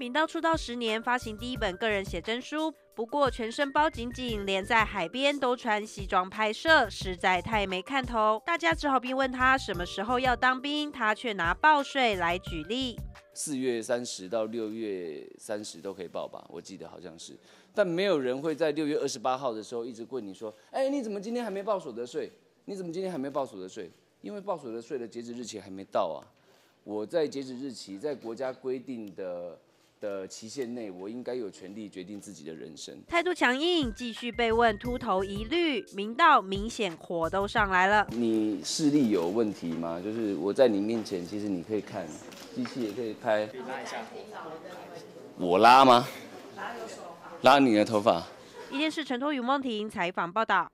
敏道出道十年，发行第一本个人写真书。不过全身包紧紧，连在海边都穿西装拍摄，实在太没看头。大家只好逼问他什么时候要当兵，他却拿报税来举例：四月三十到六月三十都可以报吧，我记得好像是。但没有人会在六月二十八号的时候一直问你说：“哎，你怎么今天还没报所得税？你怎么今天还没报所得税？”因为报所得税的截止日期还没到啊。我在截止日期，在国家规定的。的期限内，我应该有权利决定自己的人生。态度强硬，继续被问秃头疑虑，明道明显火都上来了。你视力有问题吗？就是我在你面前，其实你可以看，机器也可以拍。拉一下。我拉吗？拉你的头发。一件事，承托于梦婷采访报道。